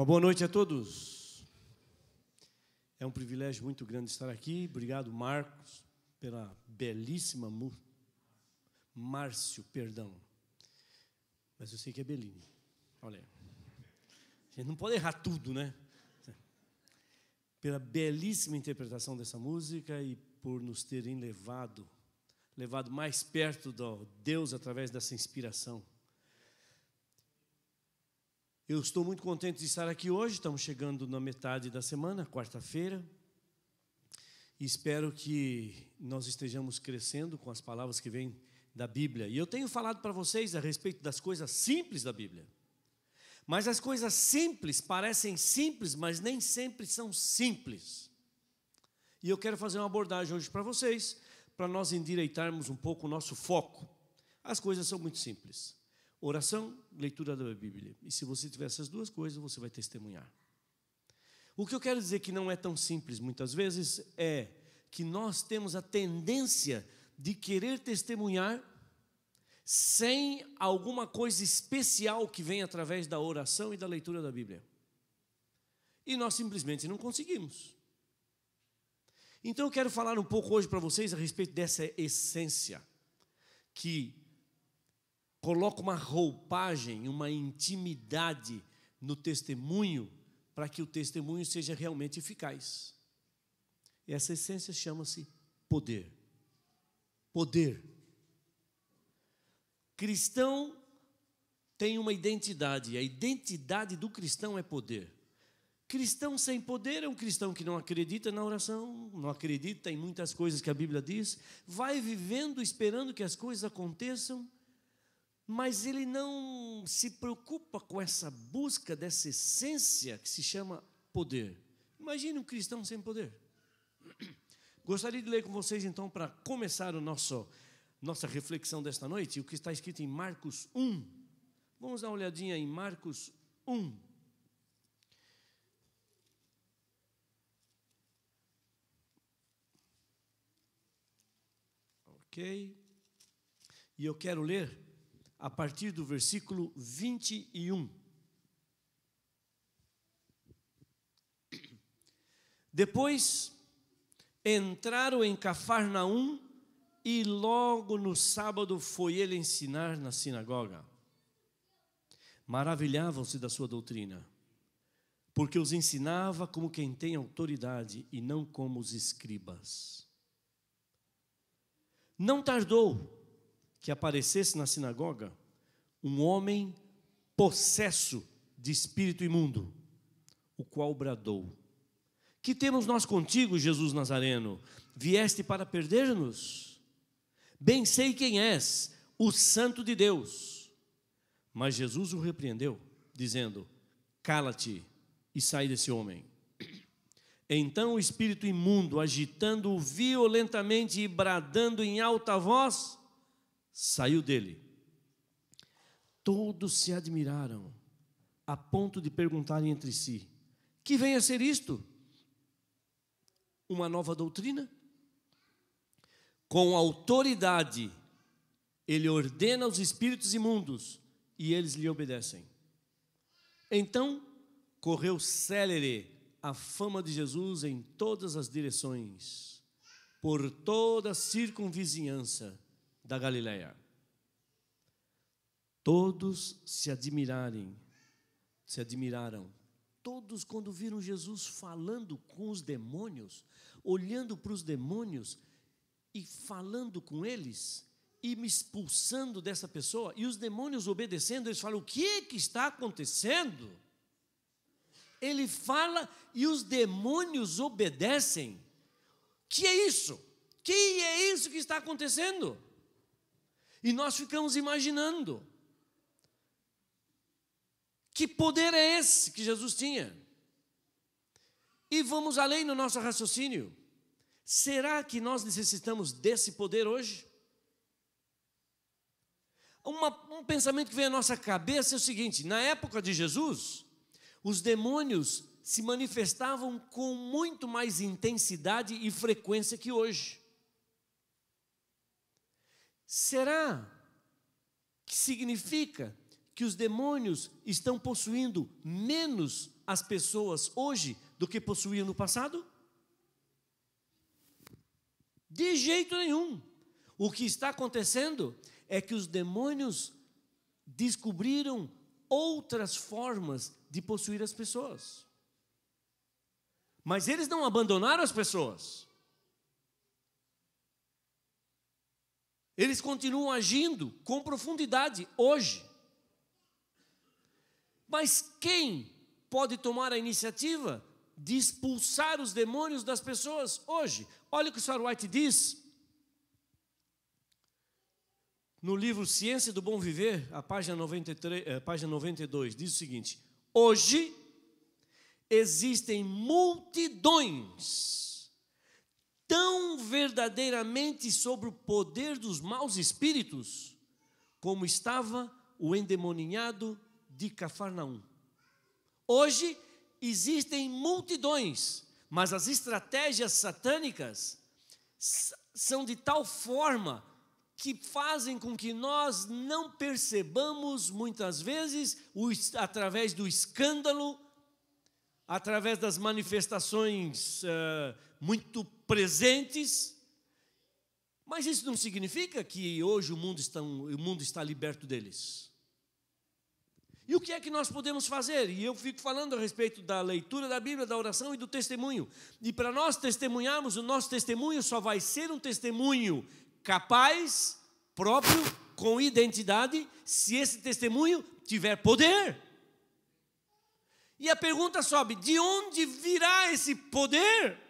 Uma boa noite a todos. É um privilégio muito grande estar aqui. Obrigado, Marcos, pela belíssima. Mu... Márcio, perdão. Mas eu sei que é Bellini. Olha. A gente não pode errar tudo, né? Pela belíssima interpretação dessa música e por nos terem levado, levado mais perto do Deus através dessa inspiração. Eu estou muito contente de estar aqui hoje. Estamos chegando na metade da semana, quarta-feira. Espero que nós estejamos crescendo com as palavras que vêm da Bíblia. E eu tenho falado para vocês a respeito das coisas simples da Bíblia. Mas as coisas simples parecem simples, mas nem sempre são simples. E eu quero fazer uma abordagem hoje para vocês, para nós endireitarmos um pouco o nosso foco. As coisas são muito simples. Oração, leitura da Bíblia. E se você tiver essas duas coisas, você vai testemunhar. O que eu quero dizer que não é tão simples muitas vezes é que nós temos a tendência de querer testemunhar sem alguma coisa especial que vem através da oração e da leitura da Bíblia. E nós simplesmente não conseguimos. Então eu quero falar um pouco hoje para vocês a respeito dessa essência que coloca uma roupagem, uma intimidade no testemunho para que o testemunho seja realmente eficaz. E essa essência chama-se poder. Poder. Cristão tem uma identidade, a identidade do cristão é poder. Cristão sem poder é um cristão que não acredita na oração, não acredita em muitas coisas que a Bíblia diz, vai vivendo esperando que as coisas aconteçam mas ele não se preocupa com essa busca dessa essência que se chama poder. Imagine um cristão sem poder. Gostaria de ler com vocês então para começar o nosso nossa reflexão desta noite, o que está escrito em Marcos 1. Vamos dar uma olhadinha em Marcos 1. OK? E eu quero ler a partir do versículo 21. Depois entraram em Cafarnaum e logo no sábado foi ele ensinar na sinagoga. Maravilhavam-se da sua doutrina, porque os ensinava como quem tem autoridade e não como os escribas. Não tardou que aparecesse na sinagoga um homem possesso de espírito imundo, o qual bradou: Que temos nós contigo, Jesus Nazareno? Vieste para perder-nos? Bem sei quem és, o Santo de Deus. Mas Jesus o repreendeu, dizendo: Cala-te e sai desse homem. Então o espírito imundo, agitando-o violentamente e bradando em alta voz, saiu dele. Todos se admiraram, a ponto de perguntarem entre si: Que vem a ser isto? Uma nova doutrina? Com autoridade, ele ordena os espíritos imundos e eles lhe obedecem. Então correu célere a fama de Jesus em todas as direções, por toda a circunvizinhança da Galileia. Todos se admirarem, se admiraram. Todos, quando viram Jesus falando com os demônios, olhando para os demônios e falando com eles, e me expulsando dessa pessoa, e os demônios obedecendo, eles falam: O que, é que está acontecendo? Ele fala e os demônios obedecem. Que é isso? Que é isso que está acontecendo? E nós ficamos imaginando. Que poder é esse que Jesus tinha? E vamos além no nosso raciocínio. Será que nós necessitamos desse poder hoje? Uma, um pensamento que vem à nossa cabeça é o seguinte: na época de Jesus, os demônios se manifestavam com muito mais intensidade e frequência que hoje. Será que significa que os demônios estão possuindo menos as pessoas hoje do que possuíam no passado? De jeito nenhum. O que está acontecendo é que os demônios descobriram outras formas de possuir as pessoas. Mas eles não abandonaram as pessoas. Eles continuam agindo com profundidade hoje. Mas quem pode tomar a iniciativa de expulsar os demônios das pessoas hoje? Olha o que o Sr. White diz no livro Ciência do Bom Viver, a página, 93, a eh, página 92, diz o seguinte: Hoje existem multidões verdadeiramente sobre o poder dos maus espíritos, como estava o endemoninhado de Cafarnaum. Hoje existem multidões, mas as estratégias satânicas são de tal forma que fazem com que nós não percebamos muitas vezes através do escândalo, através das manifestações uh, muito presentes. Mas isso não significa que hoje o mundo está, o mundo está liberto deles. E o que é que nós podemos fazer? E eu fico falando a respeito da leitura da Bíblia, da oração e do testemunho. E para nós testemunharmos, o nosso testemunho só vai ser um testemunho capaz, próprio, com identidade, se esse testemunho tiver poder. E a pergunta sobe: de onde virá esse poder?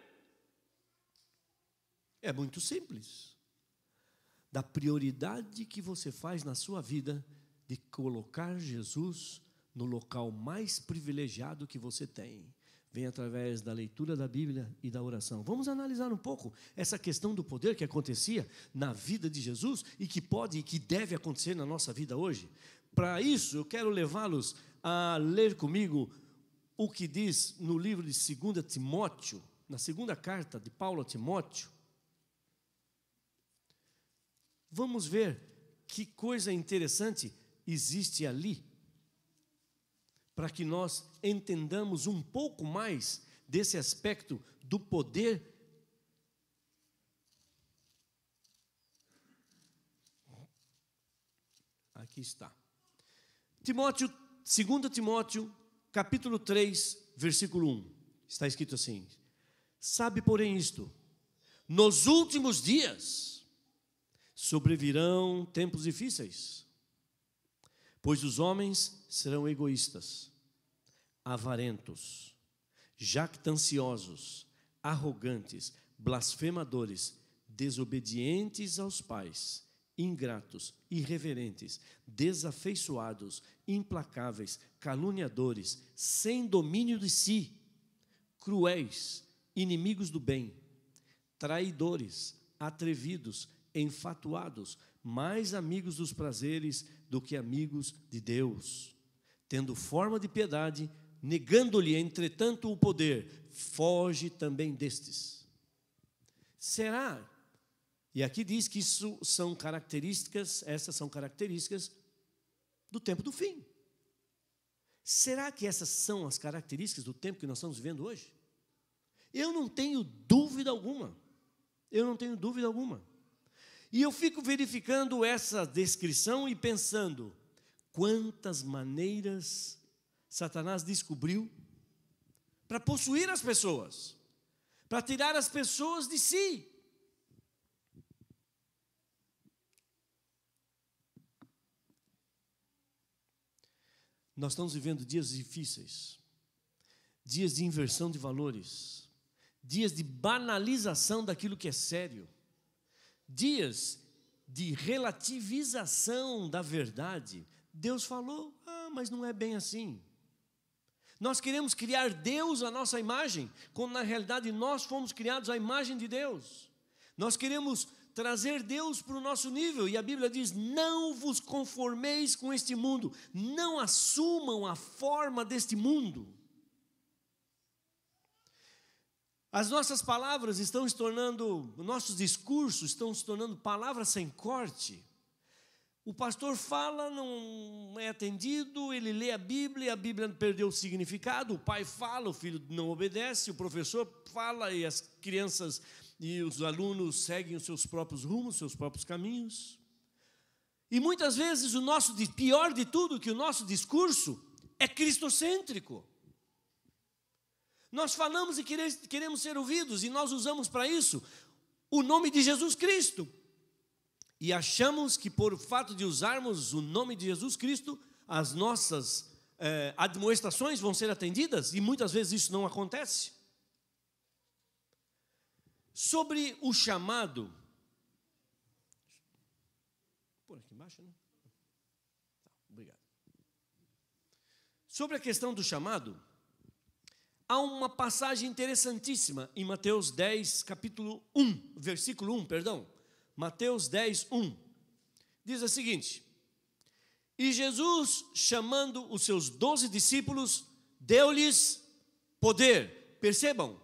É muito simples. Da prioridade que você faz na sua vida de colocar Jesus no local mais privilegiado que você tem. Vem através da leitura da Bíblia e da oração. Vamos analisar um pouco essa questão do poder que acontecia na vida de Jesus e que pode e que deve acontecer na nossa vida hoje. Para isso, eu quero levá-los a ler comigo o que diz no livro de 2 Timóteo, na segunda carta de Paulo a Timóteo, Vamos ver que coisa interessante existe ali, para que nós entendamos um pouco mais desse aspecto do poder Aqui está. Timóteo, 2 Timóteo, capítulo 3, versículo 1. Está escrito assim: Sabe, porém, isto: nos últimos dias sobrevirão tempos difíceis, pois os homens serão egoístas, avarentos, jactanciosos, arrogantes, blasfemadores, desobedientes aos pais, ingratos, irreverentes, desafeiçoados, implacáveis, caluniadores, sem domínio de si, cruéis, inimigos do bem, traidores, atrevidos, enfatuados, mais amigos dos prazeres do que amigos de Deus, tendo forma de piedade, negando-lhe, entretanto, o poder, foge também destes. Será? E aqui diz que isso são características, essas são características do tempo do fim. Será que essas são as características do tempo que nós estamos vivendo hoje? Eu não tenho dúvida alguma. Eu não tenho dúvida alguma. E eu fico verificando essa descrição e pensando quantas maneiras Satanás descobriu para possuir as pessoas, para tirar as pessoas de si. Nós estamos vivendo dias difíceis, dias de inversão de valores, dias de banalização daquilo que é sério dias de relativização da verdade, Deus falou: ah, mas não é bem assim. Nós queremos criar Deus à nossa imagem, quando na realidade nós fomos criados à imagem de Deus. Nós queremos trazer Deus para o nosso nível. E a Bíblia diz: não vos conformeis com este mundo, não assumam a forma deste mundo. As nossas palavras estão se tornando, nossos discursos estão se tornando palavras sem corte. O pastor fala, não é atendido, ele lê a Bíblia, e a Bíblia perdeu o significado, o pai fala, o filho não obedece, o professor fala e as crianças e os alunos seguem os seus próprios rumos, seus próprios caminhos. E muitas vezes o nosso pior de tudo que o nosso discurso é cristocêntrico. Nós falamos e queremos ser ouvidos, e nós usamos para isso o nome de Jesus Cristo. E achamos que por fato de usarmos o nome de Jesus Cristo, as nossas eh, admoestações vão ser atendidas, e muitas vezes isso não acontece. Sobre o chamado. Por aqui embaixo, né? Tá, obrigado. Sobre a questão do chamado há uma passagem interessantíssima em Mateus 10, capítulo 1, versículo 1, perdão. Mateus 10, 1. Diz a seguinte: E Jesus, chamando os seus doze discípulos, deu-lhes poder. Percebam,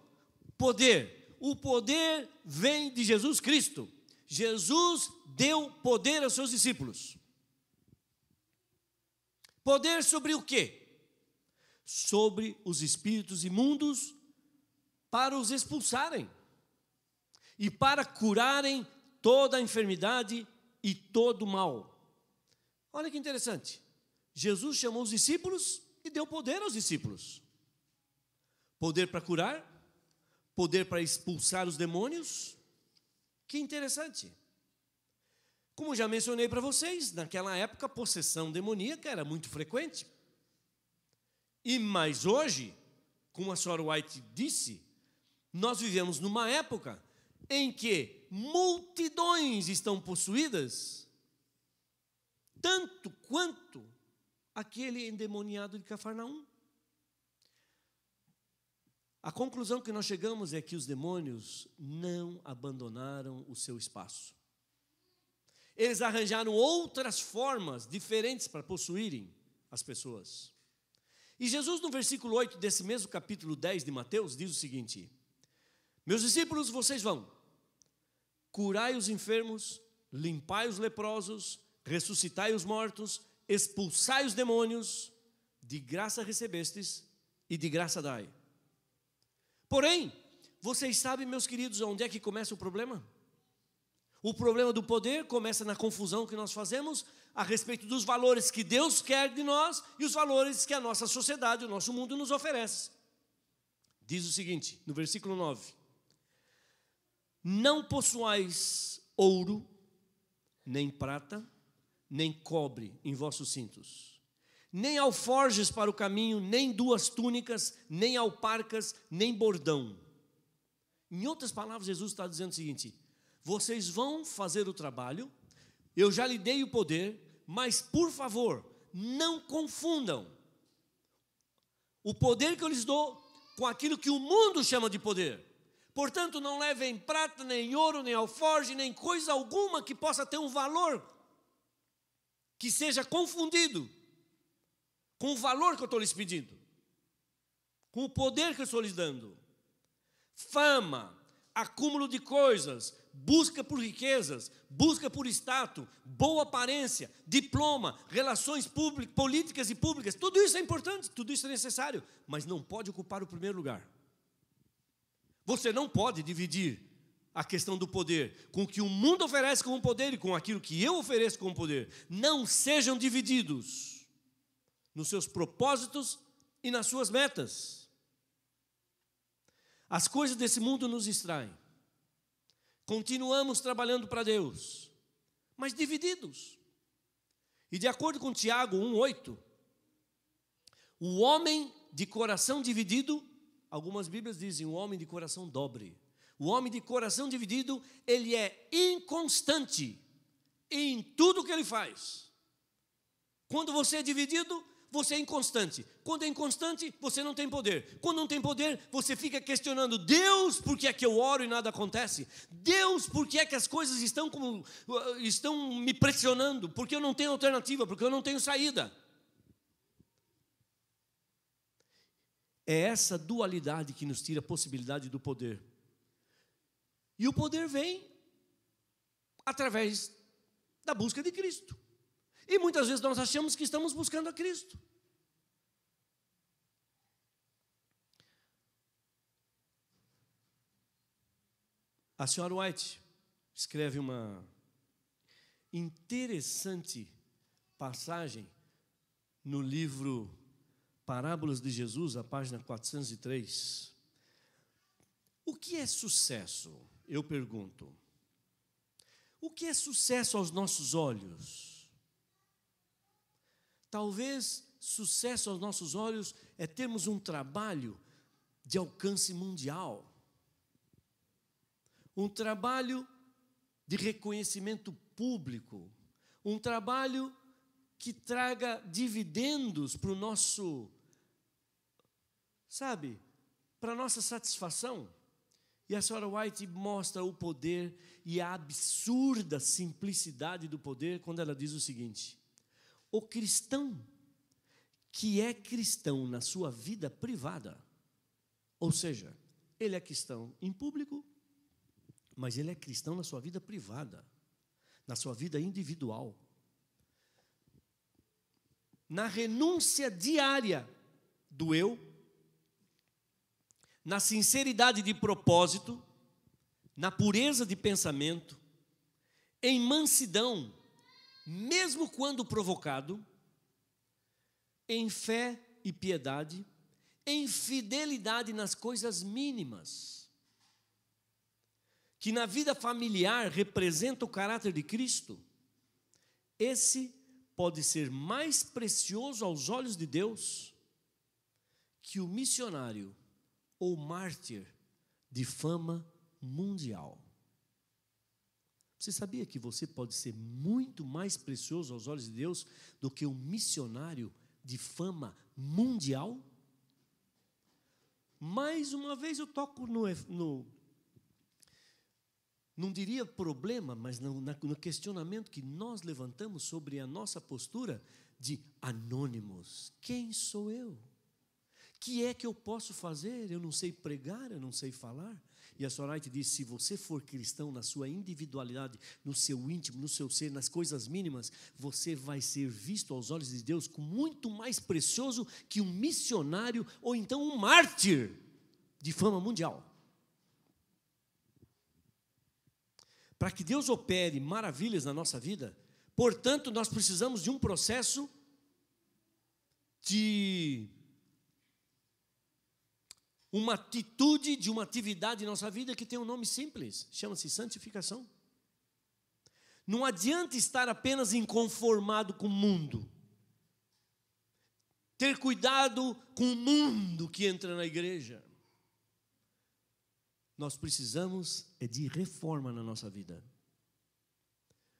poder. O poder vem de Jesus Cristo. Jesus deu poder aos seus discípulos. Poder sobre o quê? sobre os espíritos imundos para os expulsarem e para curarem toda a enfermidade e todo o mal. Olha que interessante. Jesus chamou os discípulos e deu poder aos discípulos. Poder para curar, poder para expulsar os demônios. Que interessante. Como já mencionei para vocês, naquela época a possessão demoníaca era muito frequente. E mais hoje, como a senhora White disse, nós vivemos numa época em que multidões estão possuídas, tanto quanto aquele endemoniado de Cafarnaum. A conclusão que nós chegamos é que os demônios não abandonaram o seu espaço. Eles arranjaram outras formas diferentes para possuírem as pessoas. E Jesus, no versículo 8 desse mesmo capítulo 10 de Mateus, diz o seguinte: Meus discípulos, vocês vão, curai os enfermos, limpai os leprosos, ressuscitai os mortos, expulsai os demônios, de graça recebestes e de graça dai. Porém, vocês sabem, meus queridos, onde é que começa o problema? O problema do poder começa na confusão que nós fazemos a respeito dos valores que Deus quer de nós e os valores que a nossa sociedade, o nosso mundo nos oferece. Diz o seguinte, no versículo 9: Não possuais ouro, nem prata, nem cobre em vossos cintos, nem alforjes para o caminho, nem duas túnicas, nem alparcas, nem bordão. Em outras palavras, Jesus está dizendo o seguinte: vocês vão fazer o trabalho, eu já lhe dei o poder, mas por favor, não confundam o poder que eu lhes dou com aquilo que o mundo chama de poder. Portanto, não levem prata, nem ouro, nem alforge, nem coisa alguma que possa ter um valor que seja confundido com o valor que eu estou lhes pedindo, com o poder que eu estou lhes dando. Fama, acúmulo de coisas, busca por riquezas, busca por status, boa aparência, diploma, relações públicas, políticas e públicas, tudo isso é importante, tudo isso é necessário, mas não pode ocupar o primeiro lugar. Você não pode dividir a questão do poder com o que o mundo oferece como poder e com aquilo que eu ofereço como poder. Não sejam divididos nos seus propósitos e nas suas metas. As coisas desse mundo nos distraem. Continuamos trabalhando para Deus, mas divididos. E de acordo com Tiago 1,8, o homem de coração dividido, algumas Bíblias dizem o homem de coração dobre. O homem de coração dividido, ele é inconstante em tudo que ele faz. Quando você é dividido, você é inconstante. Quando é inconstante, você não tem poder. Quando não tem poder, você fica questionando: Deus, por que é que eu oro e nada acontece? Deus, por que é que as coisas estão, como, uh, estão me pressionando? Porque eu não tenho alternativa, porque eu não tenho saída. É essa dualidade que nos tira a possibilidade do poder. E o poder vem através da busca de Cristo. E muitas vezes nós achamos que estamos buscando a Cristo. A senhora White escreve uma interessante passagem no livro Parábolas de Jesus, a página 403. O que é sucesso? Eu pergunto. O que é sucesso aos nossos olhos? Talvez sucesso aos nossos olhos é termos um trabalho de alcance mundial, um trabalho de reconhecimento público, um trabalho que traga dividendos para o nosso, sabe, para a nossa satisfação. E a senhora White mostra o poder e a absurda simplicidade do poder quando ela diz o seguinte: o cristão que é cristão na sua vida privada, ou seja, ele é cristão em público, mas ele é cristão na sua vida privada, na sua vida individual. Na renúncia diária do eu, na sinceridade de propósito, na pureza de pensamento, em mansidão, mesmo quando provocado, em fé e piedade, em fidelidade nas coisas mínimas, que na vida familiar representa o caráter de Cristo, esse pode ser mais precioso aos olhos de Deus que o missionário ou mártir de fama mundial. Você sabia que você pode ser muito mais precioso aos olhos de Deus do que um missionário de fama mundial? Mais uma vez eu toco no, no não diria problema, mas no, no, questionamento que nós levantamos sobre a nossa postura de anônimos. Quem sou eu? que é que eu posso fazer? Eu não sei pregar, eu não sei falar, e a Soraite diz: se você for cristão na sua individualidade, no seu íntimo, no seu ser, nas coisas mínimas, você vai ser visto aos olhos de Deus como muito mais precioso que um missionário ou então um mártir de fama mundial. Para que Deus opere maravilhas na nossa vida, portanto, nós precisamos de um processo de uma atitude de uma atividade em nossa vida que tem um nome simples, chama-se santificação. Não adianta estar apenas inconformado com o mundo. Ter cuidado com o mundo que entra na igreja. Nós precisamos é de reforma na nossa vida.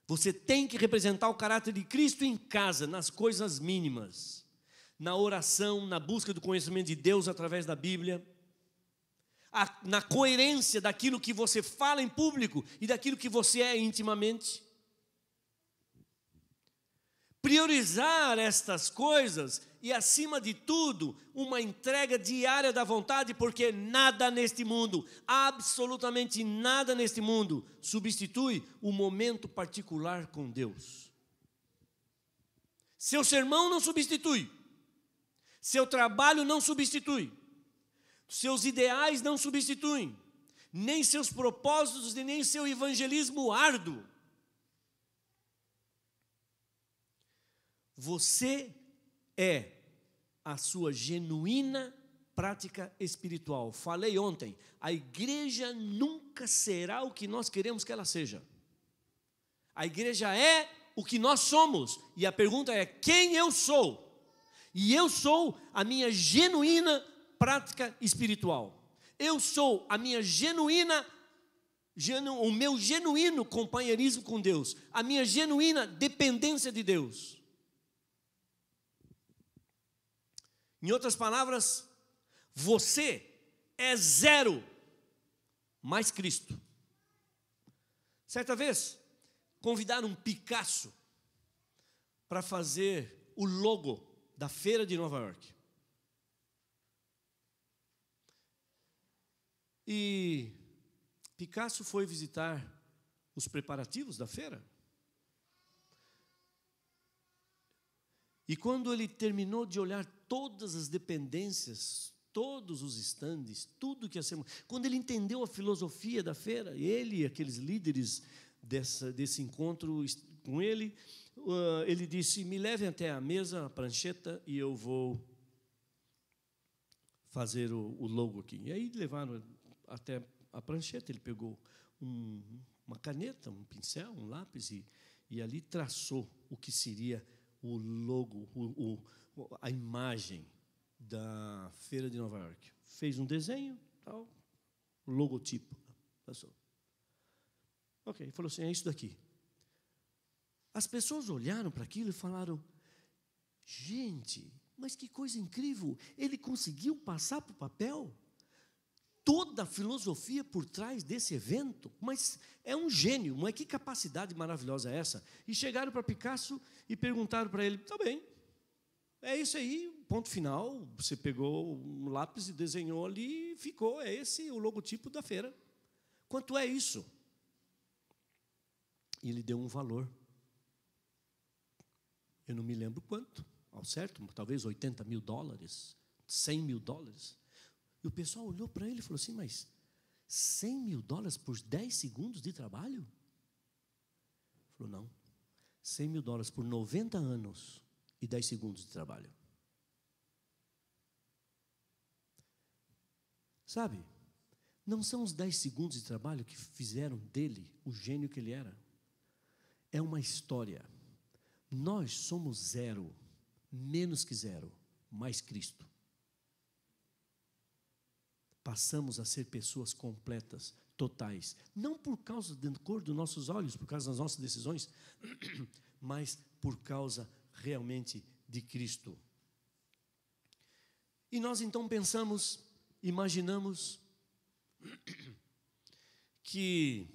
Você tem que representar o caráter de Cristo em casa, nas coisas mínimas, na oração, na busca do conhecimento de Deus através da Bíblia a, na coerência daquilo que você fala em público e daquilo que você é intimamente. Priorizar estas coisas e, acima de tudo, uma entrega diária da vontade, porque nada neste mundo, absolutamente nada neste mundo, substitui o momento particular com Deus. Seu sermão não substitui, seu trabalho não substitui, seus ideais não substituem, nem seus propósitos e nem seu evangelismo árduo. Você é a sua genuína prática espiritual. Falei ontem, a igreja nunca será o que nós queremos que ela seja. A igreja é o que nós somos, e a pergunta é: quem eu sou? E eu sou a minha genuína prática espiritual. Eu sou a minha genuína genu, o meu genuíno companheirismo com Deus, a minha genuína dependência de Deus. Em outras palavras, você é zero mais Cristo. Certa vez, convidaram um Picasso para fazer o logo da feira de Nova York. E Picasso foi visitar os preparativos da feira. E quando ele terminou de olhar todas as dependências, todos os estandes, tudo que ia ser. Quando ele entendeu a filosofia da feira, ele e aqueles líderes dessa, desse encontro com ele, uh, ele disse: Me levem até a mesa, a prancheta, e eu vou fazer o, o logo aqui. E aí levaram até a prancheta, ele pegou um, uma caneta, um pincel, um lápis e, e ali traçou o que seria o logo, o, o, a imagem da feira de Nova York. Fez um desenho, tal, logotipo, passou. Ok, ele falou assim, é isso daqui. As pessoas olharam para aquilo e falaram, gente, mas que coisa incrível! Ele conseguiu passar para o papel? toda a filosofia por trás desse evento, mas é um gênio, mas que capacidade maravilhosa é essa? E chegaram para Picasso e perguntaram para ele: tá bem, é isso aí, ponto final. Você pegou um lápis e desenhou ali e ficou, é esse o logotipo da feira. Quanto é isso? E ele deu um valor. Eu não me lembro quanto, ao certo, talvez 80 mil dólares, 100 mil dólares. E o pessoal olhou para ele e falou assim: Mas 100 mil dólares por 10 segundos de trabalho? Ele falou: Não. 100 mil dólares por 90 anos e 10 segundos de trabalho. Sabe? Não são os 10 segundos de trabalho que fizeram dele o gênio que ele era. É uma história. Nós somos zero, menos que zero, mais Cristo passamos a ser pessoas completas, totais. Não por causa da cor dos nossos olhos, por causa das nossas decisões, mas por causa realmente de Cristo. E nós então pensamos, imaginamos, que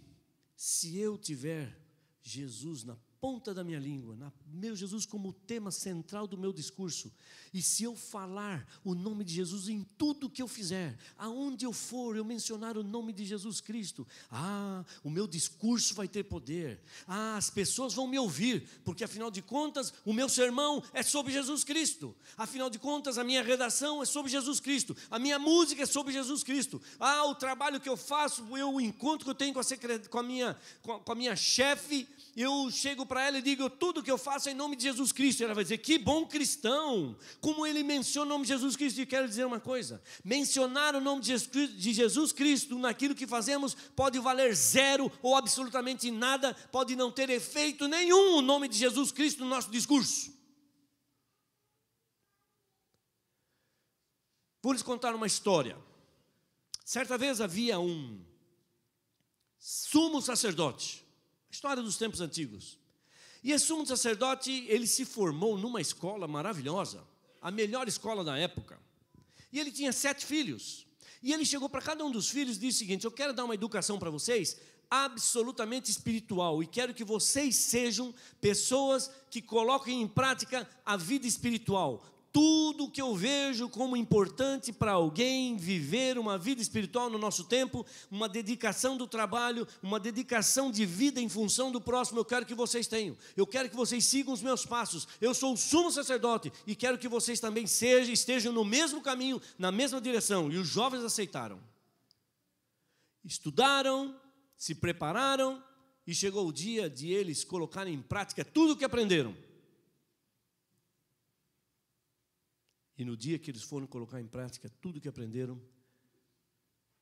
se eu tiver Jesus na ponta da minha língua, na meu Jesus como tema central do meu discurso. E se eu falar o nome de Jesus em tudo que eu fizer, aonde eu for, eu mencionar o nome de Jesus Cristo, ah, o meu discurso vai ter poder. Ah, as pessoas vão me ouvir, porque afinal de contas, o meu sermão é sobre Jesus Cristo. Afinal de contas, a minha redação é sobre Jesus Cristo. A minha música é sobre Jesus Cristo. Ah, o trabalho que eu faço, eu, o encontro que eu tenho com a, secret... com a minha, com a minha chefe, eu chego para ela e digo, tudo que eu faço em nome de Jesus Cristo. Ela vai dizer: Que bom cristão! Como ele menciona o nome de Jesus Cristo. E quero dizer uma coisa: mencionar o nome de Jesus Cristo naquilo que fazemos pode valer zero ou absolutamente nada, pode não ter efeito nenhum o nome de Jesus Cristo no nosso discurso. Vou lhes contar uma história. Certa vez havia um sumo sacerdote, história dos tempos antigos. E esse sumo sacerdote, ele se formou numa escola maravilhosa, a melhor escola da época. E ele tinha sete filhos. E ele chegou para cada um dos filhos e disse o seguinte: Eu quero dar uma educação para vocês absolutamente espiritual e quero que vocês sejam pessoas que coloquem em prática a vida espiritual tudo que eu vejo como importante para alguém viver uma vida espiritual no nosso tempo, uma dedicação do trabalho, uma dedicação de vida em função do próximo, eu quero que vocês tenham. Eu quero que vocês sigam os meus passos. Eu sou o sumo sacerdote e quero que vocês também sejam, estejam no mesmo caminho, na mesma direção. E os jovens aceitaram. Estudaram, se prepararam e chegou o dia de eles colocarem em prática tudo o que aprenderam. E no dia que eles foram colocar em prática tudo que aprenderam,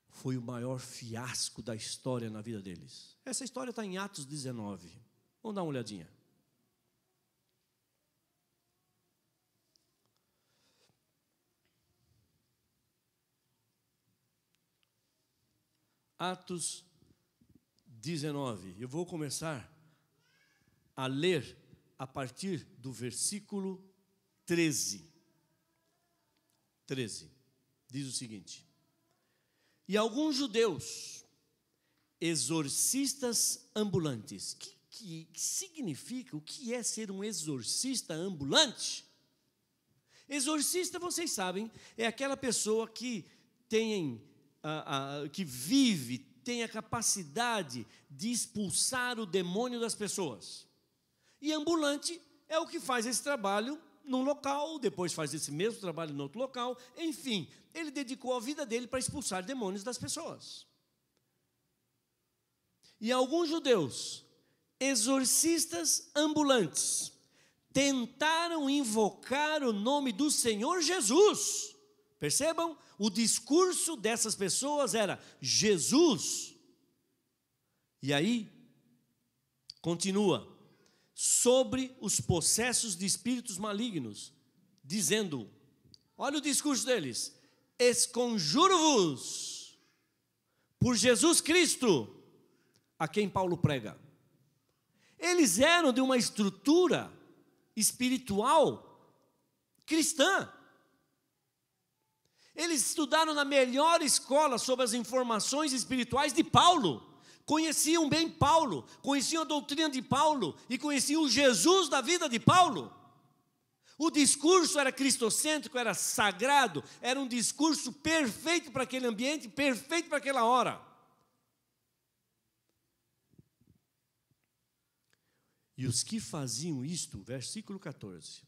foi o maior fiasco da história na vida deles. Essa história está em Atos 19. Vamos dar uma olhadinha. Atos 19. Eu vou começar a ler a partir do versículo 13. 13, diz o seguinte: E alguns judeus, exorcistas ambulantes. Que, que, significa? O que é ser um exorcista ambulante? Exorcista, vocês sabem, é aquela pessoa que tem, a, ah, a, ah, que vive, tem a capacidade de expulsar o demônio das pessoas. E ambulante é o que faz esse trabalho num local, depois faz esse mesmo trabalho em outro local. Enfim, ele dedicou a vida dele para expulsar demônios das pessoas. E alguns judeus, exorcistas ambulantes, tentaram invocar o nome do Senhor Jesus. Percebam? O discurso dessas pessoas era Jesus. E aí, continua sobre os possessos de espíritos malignos, dizendo: Olha o discurso deles: Esconjuro-vos por Jesus Cristo, a quem Paulo prega. Eles eram de uma estrutura espiritual cristã. Eles estudaram na melhor escola sobre as informações espirituais de Paulo conheciam bem Paulo, conheciam a doutrina de Paulo e conheciam o Jesus da vida de Paulo. O discurso era cristocêntrico, era sagrado, era um discurso perfeito para aquele ambiente, perfeito para aquela hora. E os que faziam isto, versículo 14,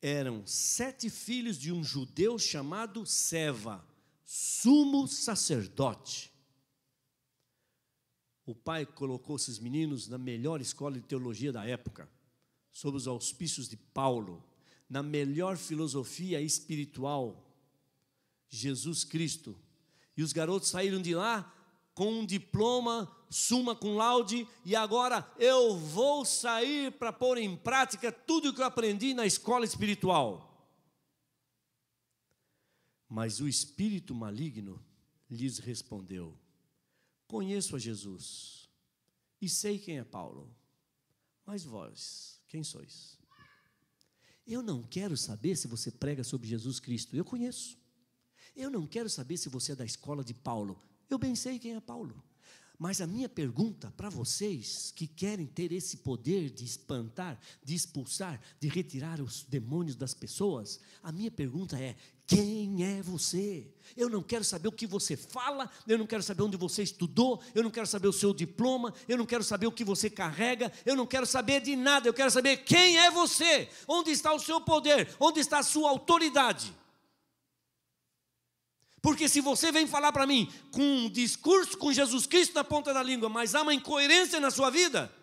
eram sete filhos de um judeu chamado Seva, sumo sacerdote o pai colocou esses meninos na melhor escola de teologia da época, sob os auspícios de Paulo, na melhor filosofia espiritual, Jesus Cristo. E os garotos saíram de lá com um diploma, suma com laude, e agora eu vou sair para pôr em prática tudo o que eu aprendi na escola espiritual. Mas o espírito maligno lhes respondeu: Conheço a Jesus e sei quem é Paulo, mas vós, quem sois? Eu não quero saber se você prega sobre Jesus Cristo, eu conheço. Eu não quero saber se você é da escola de Paulo, eu bem sei quem é Paulo. Mas a minha pergunta para vocês que querem ter esse poder de espantar, de expulsar, de retirar os demônios das pessoas, a minha pergunta é: quem é você? Eu não quero saber o que você fala, eu não quero saber onde você estudou, eu não quero saber o seu diploma, eu não quero saber o que você carrega, eu não quero saber de nada, eu quero saber quem é você, onde está o seu poder, onde está a sua autoridade. Porque se você vem falar para mim com um discurso com Jesus Cristo na ponta da língua, mas há uma incoerência na sua vida,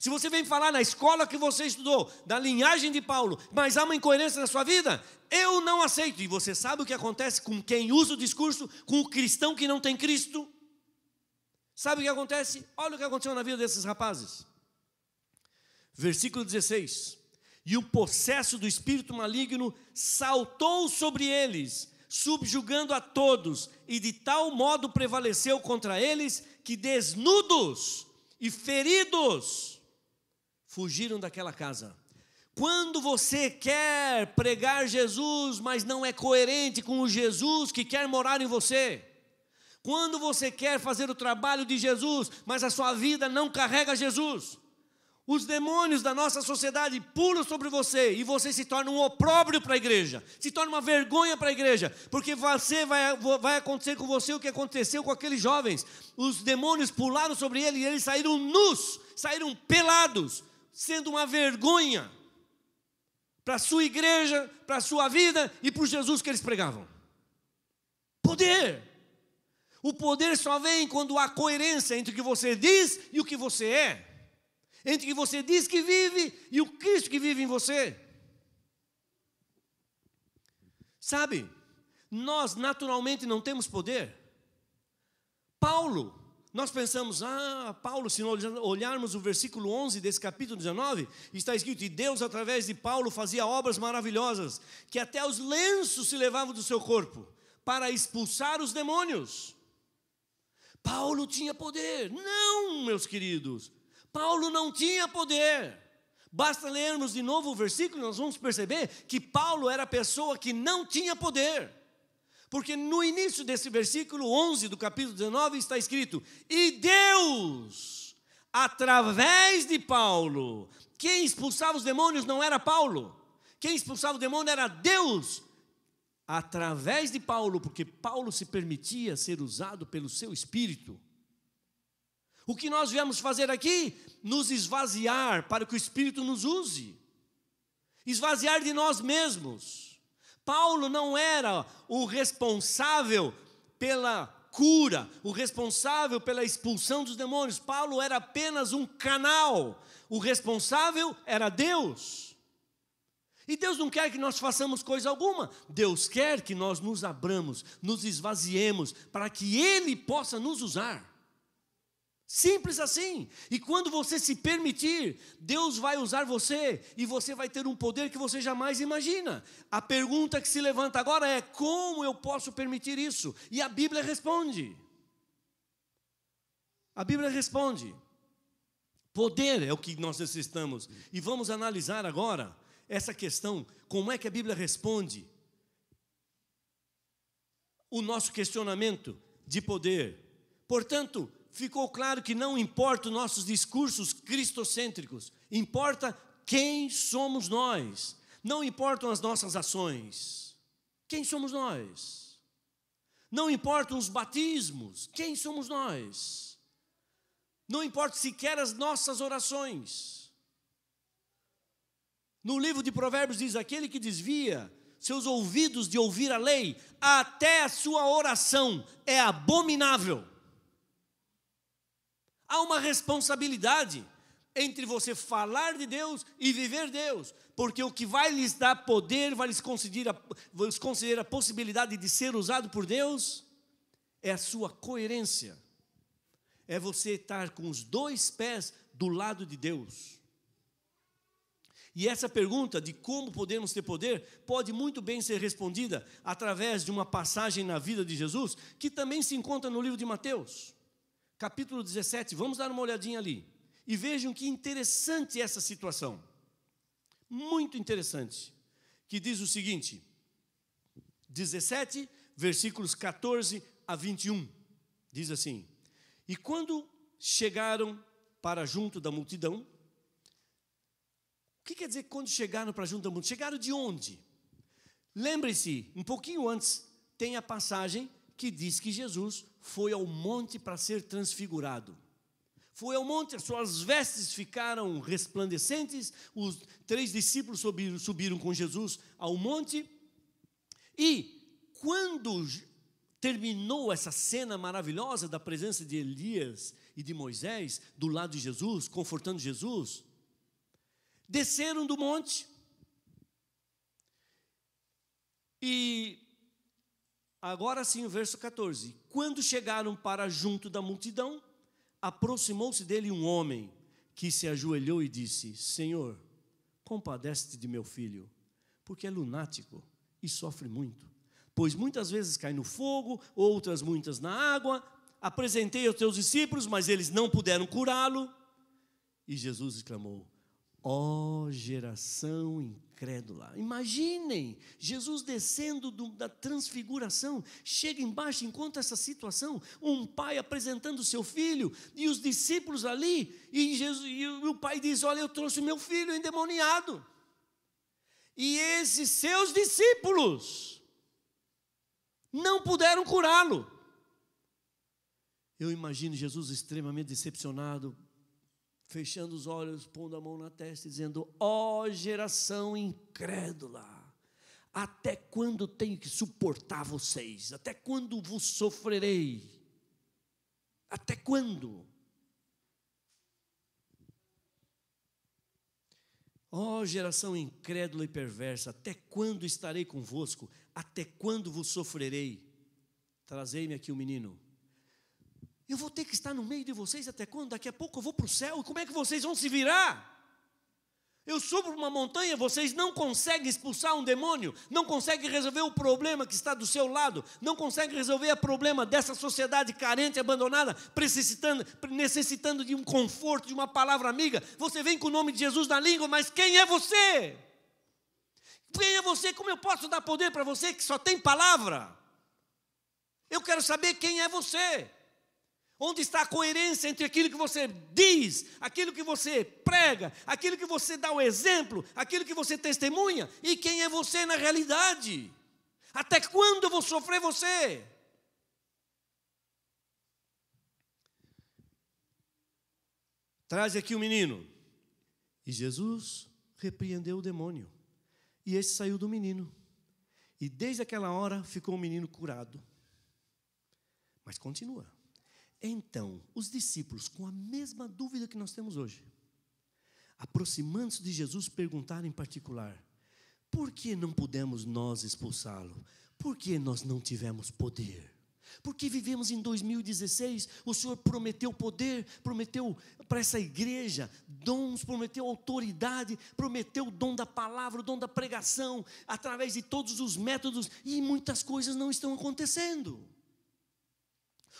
se você vem falar na escola que você estudou, da linhagem de Paulo, mas há uma incoerência na sua vida, eu não aceito. E você sabe o que acontece com quem usa o discurso, com o cristão que não tem Cristo? Sabe o que acontece? Olha o que aconteceu na vida desses rapazes. Versículo 16: E o possesso do espírito maligno saltou sobre eles subjugando a todos, e de tal modo prevaleceu contra eles que, desnudos e feridos, fugiram daquela casa. Quando você quer pregar Jesus, mas não é coerente com o Jesus que quer morar em você, quando você quer fazer o trabalho de Jesus, mas a sua vida não carrega Jesus, os demônios da nossa sociedade pulam sobre você e você se torna um opróbrio para a igreja, se torna uma vergonha para a igreja, porque você vai, vai acontecer com você o que aconteceu com aqueles jovens. Os demônios pularam sobre ele e eles saíram nus, saíram pelados, sendo uma vergonha para a sua igreja, para a sua vida e para o Jesus que eles pregavam. Poder! O poder só vem quando há coerência entre o que você diz e o que você é entre o que você diz que vive e o Cristo que vive em você. Sabe, nós naturalmente não temos poder. Paulo, nós pensamos, ah, Paulo, se nós olharmos o versículo 11 desse capítulo 19, está escrito: E Deus, através de Paulo, fazia obras maravilhosas, que até os lenços se levavam do seu corpo, para expulsar os demônios. Paulo tinha poder. Não, meus queridos. Paulo não tinha poder. Basta lermos de novo o versículo, nós vamos perceber que Paulo era a pessoa que não tinha poder. Porque no início desse versículo 11 do capítulo 19 está escrito: E Deus, através de Paulo, quem expulsava os demônios não era Paulo, quem expulsava o demônio era Deus, através de Paulo, porque Paulo se permitia ser usado pelo seu espírito. O que nós viemos fazer aqui? Nos esvaziar para que o Espírito nos use. Esvaziar de nós mesmos. Paulo não era o responsável pela cura, o responsável pela expulsão dos demônios. Paulo era apenas um canal. O responsável era Deus. E Deus não quer que nós façamos coisa alguma. Deus quer que nós nos abramos, nos esvaziemos, para que Ele possa nos usar. Simples assim. E quando você se permitir, Deus vai usar você e você vai ter um poder que você jamais imagina. A pergunta que se levanta agora é: como eu posso permitir isso? E a Bíblia responde. A Bíblia responde. Poder é o que nós necessitamos. E vamos analisar agora essa questão: como é que a Bíblia responde o nosso questionamento de poder? Portanto, ficou claro que não importa os nossos discursos cristocêntricos, importa quem somos nós, não importam as nossas ações. Quem somos nós? Não importam os batismos, quem somos nós? Não importa sequer as nossas orações. No livro de Provérbios diz: aquele que desvia seus ouvidos de ouvir a lei, até a sua oração é abominável. Há uma responsabilidade entre você falar de Deus e viver Deus, porque o que vai lhes dar poder, vai lhes conceder a, vai lhes conceder a possibilidade de ser usado por Deus, é a sua coerência, é você estar com os dois pés do lado de Deus. E essa pergunta de como podemos ter poder pode muito bem ser respondida através de uma passagem na vida de Jesus que também se encontra no livro de Mateus capítulo 17, vamos dar uma olhadinha ali. E vejam que interessante essa situação. Muito interessante. Que diz o seguinte: 17, versículos 14 a 21. Diz assim: E quando chegaram para junto da multidão, o que quer dizer quando chegaram para junto da multidão? Chegaram de onde? Lembre-se, um pouquinho antes tem a passagem que diz que Jesus foi ao monte para ser transfigurado. Foi ao monte, as suas vestes ficaram resplandecentes, os três discípulos subiram, subiram com Jesus ao monte, e quando terminou essa cena maravilhosa da presença de Elias e de Moisés do lado de Jesus, confortando Jesus, desceram do monte e Agora sim, o verso 14. Quando chegaram para junto da multidão, aproximou-se dele um homem que se ajoelhou e disse: Senhor, compadece-te de meu filho, porque é lunático e sofre muito. Pois muitas vezes cai no fogo, outras muitas na água. Apresentei aos teus discípulos, mas eles não puderam curá-lo. E Jesus exclamou: Ó oh, geração incrível! Imaginem Jesus descendo do, da transfiguração, chega embaixo, encontra essa situação, um pai apresentando seu filho e os discípulos ali, e, Jesus, e o pai diz: Olha, eu trouxe o meu filho endemoniado. E esses seus discípulos não puderam curá-lo. Eu imagino Jesus extremamente decepcionado, fechando os olhos, pondo a mão na testa, dizendo: Ó oh, geração incrédula, até quando tenho que suportar vocês? Até quando vos sofrerei? Até quando? Ó oh, geração incrédula e perversa, até quando estarei convosco? Até quando vos sofrerei? Trazei-me aqui o menino. Eu vou ter que estar no meio de vocês até quando? Daqui a pouco eu vou para o céu, como é que vocês vão se virar? Eu subo uma montanha, vocês não conseguem expulsar um demônio, não conseguem resolver o problema que está do seu lado, não conseguem resolver o problema dessa sociedade carente, abandonada, necessitando, necessitando de um conforto, de uma palavra amiga. Você vem com o nome de Jesus na língua, mas quem é você? Quem é você? Como eu posso dar poder para você que só tem palavra? Eu quero saber quem é você. Onde está a coerência entre aquilo que você diz, aquilo que você prega, aquilo que você dá o exemplo, aquilo que você testemunha e quem é você na realidade? Até quando eu vou sofrer você? Traz aqui o menino. E Jesus repreendeu o demônio. E esse saiu do menino. E desde aquela hora ficou o menino curado. Mas continua. Então, os discípulos, com a mesma dúvida que nós temos hoje, aproximando-se de Jesus, perguntaram em particular: por que não pudemos nós expulsá-lo? Por que nós não tivemos poder? Porque vivemos em 2016, o Senhor prometeu poder, prometeu para essa igreja dons, prometeu autoridade, prometeu o dom da palavra, o dom da pregação, através de todos os métodos, e muitas coisas não estão acontecendo.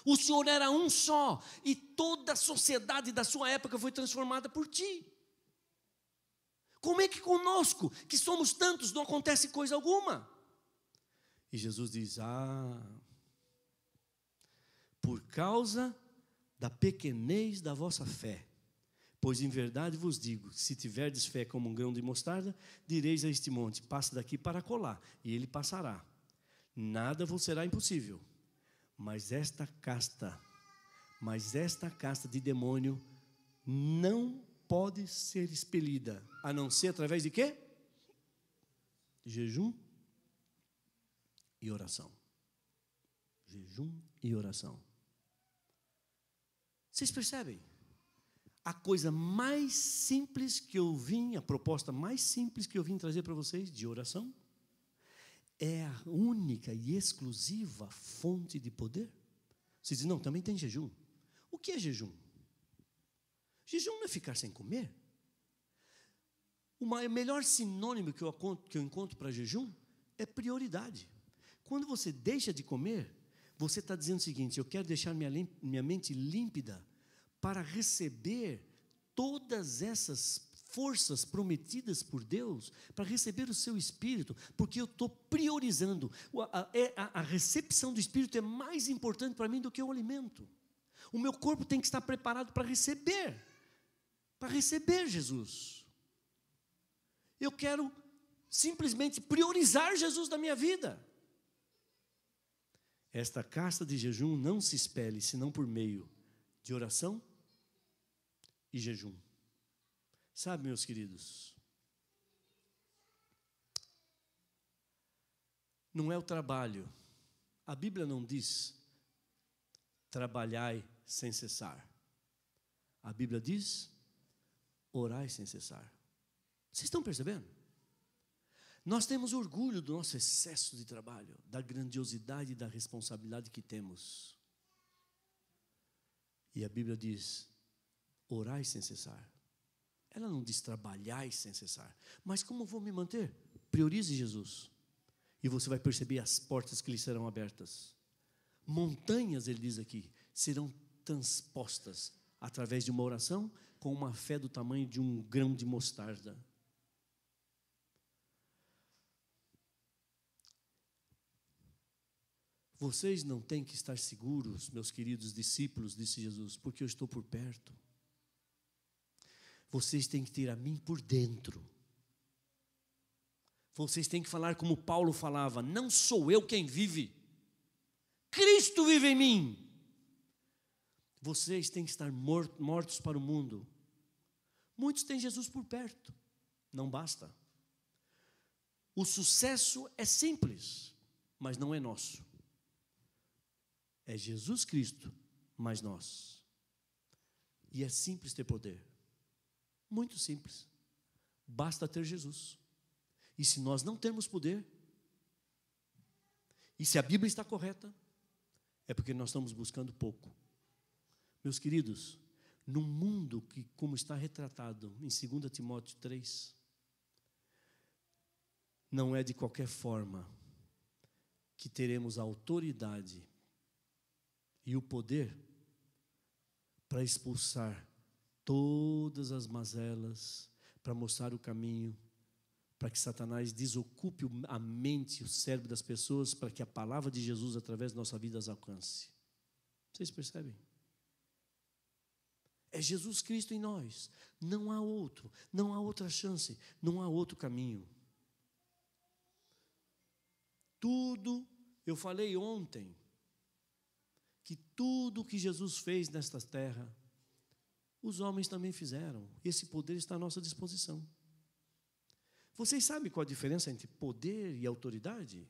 O Senhor era um só, e toda a sociedade da sua época foi transformada por ti. Como é que conosco, que somos tantos, não acontece coisa alguma? E Jesus diz: Ah, por causa da pequenez da vossa fé. Pois em verdade vos digo: se tiverdes fé como um grão de mostarda, direis a este monte: passa daqui para colar, e ele passará. Nada vos será impossível. Mas esta casta, mas esta casta de demônio não pode ser expelida, a não ser através de quê? Jejum e oração. Jejum e oração. Vocês percebem? A coisa mais simples que eu vim, a proposta mais simples que eu vim trazer para vocês de oração é a única e exclusiva fonte de poder? Você diz, não, também tem jejum. O que é jejum? Jejum não é ficar sem comer. O melhor sinônimo que eu, que eu encontro para jejum é prioridade. Quando você deixa de comer, você está dizendo o seguinte: eu quero deixar minha, minha mente límpida para receber todas essas forças prometidas por Deus para receber o seu Espírito, porque eu estou priorizando. A, é, a, a, recepção do Espírito é mais importante para mim do que o alimento. O meu corpo tem que estar preparado para receber, para receber Jesus. Eu quero simplesmente priorizar Jesus na minha vida. Esta casta de jejum não se espelhe senão por meio de oração e jejum. Sabe, meus queridos, não é o trabalho. A Bíblia não diz trabalhai sem cessar. A Bíblia diz orai sem cessar. Vocês estão percebendo? Nós temos orgulho do nosso excesso de trabalho, da grandiosidade e da responsabilidade que temos. E a Bíblia diz: orai sem cessar. Ela não diz trabalhar sem cessar. Mas como vou me manter? Priorize Jesus. E você vai perceber as portas que lhe serão abertas. Montanhas, ele diz aqui, serão transpostas através de uma oração com uma fé do tamanho de um grão de mostarda. Vocês não têm que estar seguros, meus queridos discípulos, disse Jesus, porque eu estou por perto. Vocês têm que ter a mim por dentro. Vocês têm que falar como Paulo falava: não sou eu quem vive, Cristo vive em mim. Vocês têm que estar mortos para o mundo. Muitos têm Jesus por perto, não basta. O sucesso é simples, mas não é nosso. É Jesus Cristo, mas nós. E é simples ter poder. Muito simples. Basta ter Jesus. E se nós não temos poder, e se a Bíblia está correta, é porque nós estamos buscando pouco. Meus queridos, num mundo que, como está retratado em 2 Timóteo 3, não é de qualquer forma que teremos a autoridade e o poder para expulsar todas as mazelas para mostrar o caminho, para que Satanás desocupe a mente, o cérebro das pessoas, para que a palavra de Jesus através da nossa vida as alcance. Vocês percebem? É Jesus Cristo em nós. Não há outro, não há outra chance, não há outro caminho. Tudo, eu falei ontem, que tudo que Jesus fez nesta terra os homens também fizeram. Esse poder está à nossa disposição. Vocês sabem qual a diferença entre poder e autoridade?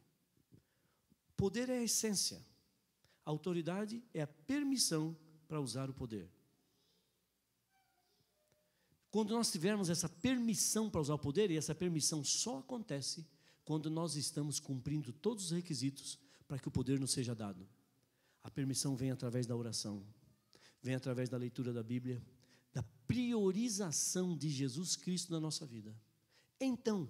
Poder é a essência. A autoridade é a permissão para usar o poder. Quando nós tivermos essa permissão para usar o poder, e essa permissão só acontece quando nós estamos cumprindo todos os requisitos para que o poder nos seja dado. A permissão vem através da oração, vem através da leitura da Bíblia, priorização de Jesus Cristo na nossa vida. Então,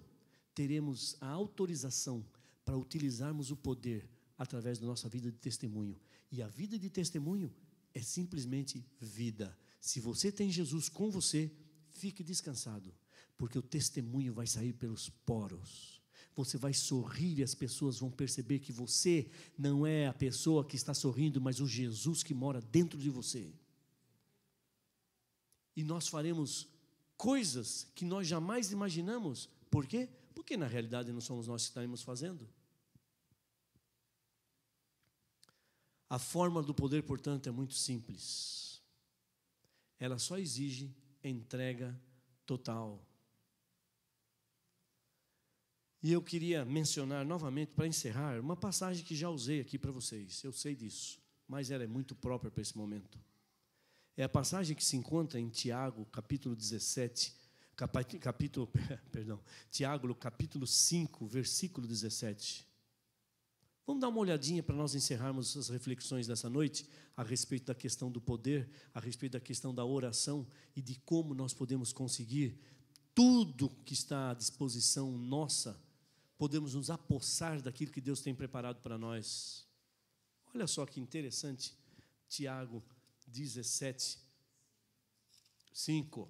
teremos a autorização para utilizarmos o poder através da nossa vida de testemunho. E a vida de testemunho é simplesmente vida. Se você tem Jesus com você, fique descansado, porque o testemunho vai sair pelos poros. Você vai sorrir e as pessoas vão perceber que você não é a pessoa que está sorrindo, mas o Jesus que mora dentro de você. E nós faremos coisas que nós jamais imaginamos. Por quê? Porque na realidade não somos nós que estaremos fazendo. A forma do poder, portanto, é muito simples. Ela só exige entrega total. E eu queria mencionar novamente, para encerrar, uma passagem que já usei aqui para vocês, eu sei disso, mas ela é muito própria para esse momento. É a passagem que se encontra em Tiago, capítulo 17, capítulo, perdão, Tiago, capítulo 5, versículo 17. Vamos dar uma olhadinha para nós encerrarmos as reflexões dessa noite a respeito da questão do poder, a respeito da questão da oração e de como nós podemos conseguir tudo que está à disposição nossa, podemos nos apossar daquilo que Deus tem preparado para nós. Olha só que interessante, Tiago 17. 5.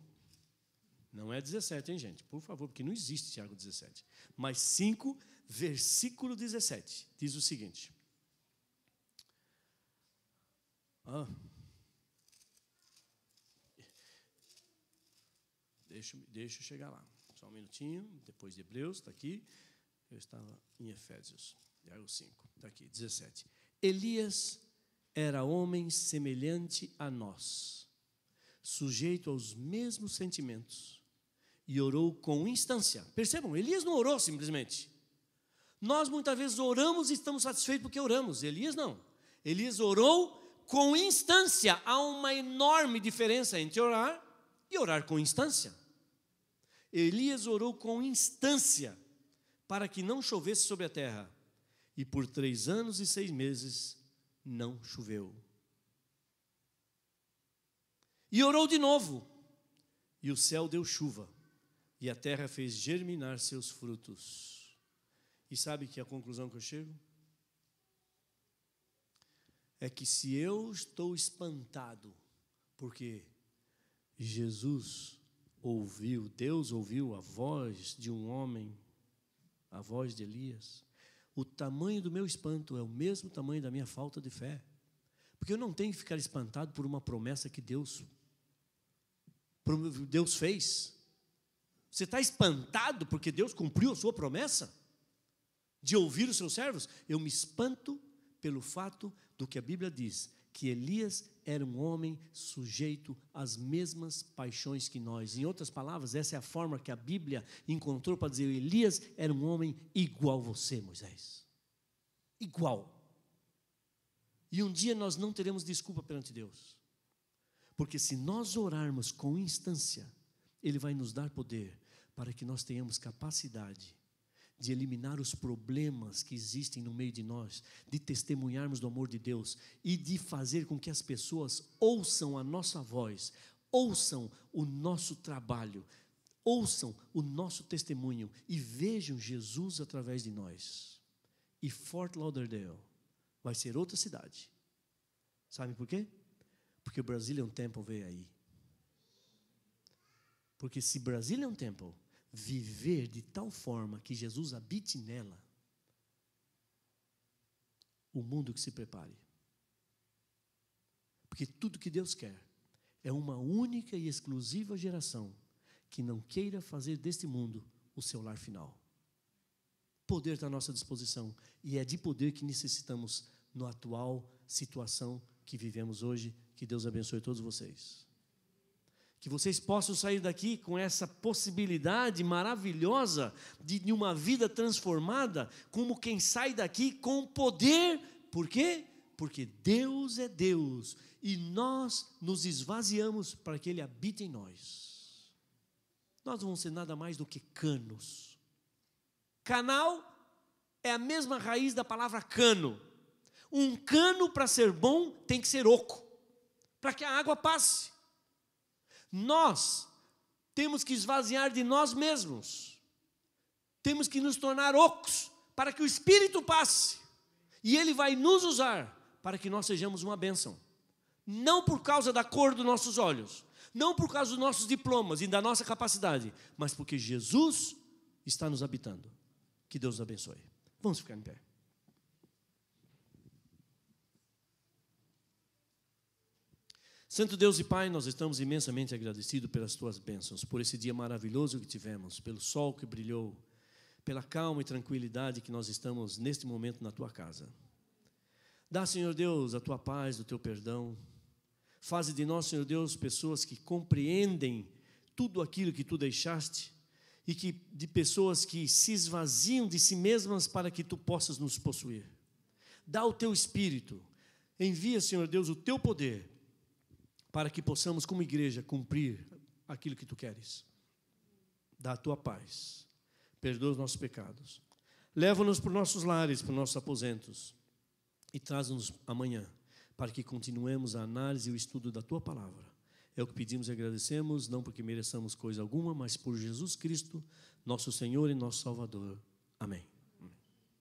Não é 17, hein, gente? Por favor, porque não existe Tiago 17. Mas 5, versículo 17, diz o seguinte. Ah. Deixa, deixa eu chegar lá. Só um minutinho. Depois de Hebreus, está aqui. Eu estava em Efésios. Tiago 5, está aqui, 17. Elias era homem semelhante a nós, sujeito aos mesmos sentimentos, e orou com instância. Percebam, Elias não orou simplesmente. Nós muitas vezes oramos e estamos satisfeitos porque oramos, Elias não. Elias orou com instância. Há uma enorme diferença entre orar e orar com instância. Elias orou com instância para que não chovesse sobre a terra. E por três anos e seis meses não choveu. E orou de novo, e o céu deu chuva, e a terra fez germinar seus frutos. E sabe que a conclusão que eu chego? É que se eu estou espantado, porque Jesus ouviu, Deus ouviu a voz de um homem, a voz de Elias, o tamanho do meu espanto é o mesmo tamanho da minha falta de fé. Porque eu não tenho que ficar espantado por uma promessa que Deus, Deus fez. Você está espantado porque Deus cumpriu a sua promessa de ouvir os seus servos? Eu me espanto pelo fato do que a Bíblia diz, que Elias era um homem sujeito às mesmas paixões que nós. Em outras palavras, essa é a forma que a Bíblia encontrou para dizer: Elias era um homem igual você, Moisés. Igual. E um dia nós não teremos desculpa perante Deus. Porque se nós orarmos com instância, Ele vai nos dar poder para que nós tenhamos capacidade de eliminar os problemas que existem no meio de nós, de testemunharmos do amor de Deus e de fazer com que as pessoas ouçam a nossa voz, ouçam o nosso trabalho, ouçam o nosso testemunho e vejam Jesus através de nós. E Fort Lauderdale vai ser outra cidade. Sabe por quê? Porque o Brazilian é Temple veio aí. Porque se Brazilian é Temple viver de tal forma que Jesus habite nela, o mundo que se prepare. Porque tudo que Deus quer é uma única e exclusiva geração que não queira fazer deste mundo o seu lar final. Poder está à nossa disposição e é de poder que necessitamos no atual situação que vivemos hoje. Que Deus abençoe todos vocês. Que vocês possam sair daqui com essa possibilidade maravilhosa de uma vida transformada, como quem sai daqui com poder. Por quê? Porque Deus é Deus e nós nos esvaziamos para que Ele habite em nós. Nós vamos ser nada mais do que canos. Canal é a mesma raiz da palavra cano. Um cano, para ser bom, tem que ser oco, para que a água passe. Nós temos que esvaziar de nós mesmos, temos que nos tornar ocos para que o Espírito passe e Ele vai nos usar para que nós sejamos uma bênção. Não por causa da cor dos nossos olhos, não por causa dos nossos diplomas e da nossa capacidade, mas porque Jesus está nos habitando. Que Deus abençoe. Vamos ficar em pé. Santo Deus e Pai, nós estamos imensamente agradecidos pelas tuas bênçãos, por esse dia maravilhoso que tivemos, pelo sol que brilhou, pela calma e tranquilidade que nós estamos neste momento na tua casa. Dá, Senhor Deus, a tua paz, o teu perdão. Faze de nós, Senhor Deus, pessoas que compreendem tudo aquilo que tu deixaste e que de pessoas que se esvaziam de si mesmas para que tu possas nos possuir. Dá o teu espírito. Envia, Senhor Deus, o teu poder para que possamos, como igreja, cumprir aquilo que tu queres. Dá a tua paz, perdoa os nossos pecados, leva-nos para os nossos lares, para os nossos aposentos e traz-nos amanhã para que continuemos a análise e o estudo da tua palavra. É o que pedimos e agradecemos, não porque mereçamos coisa alguma, mas por Jesus Cristo, nosso Senhor e nosso Salvador. Amém.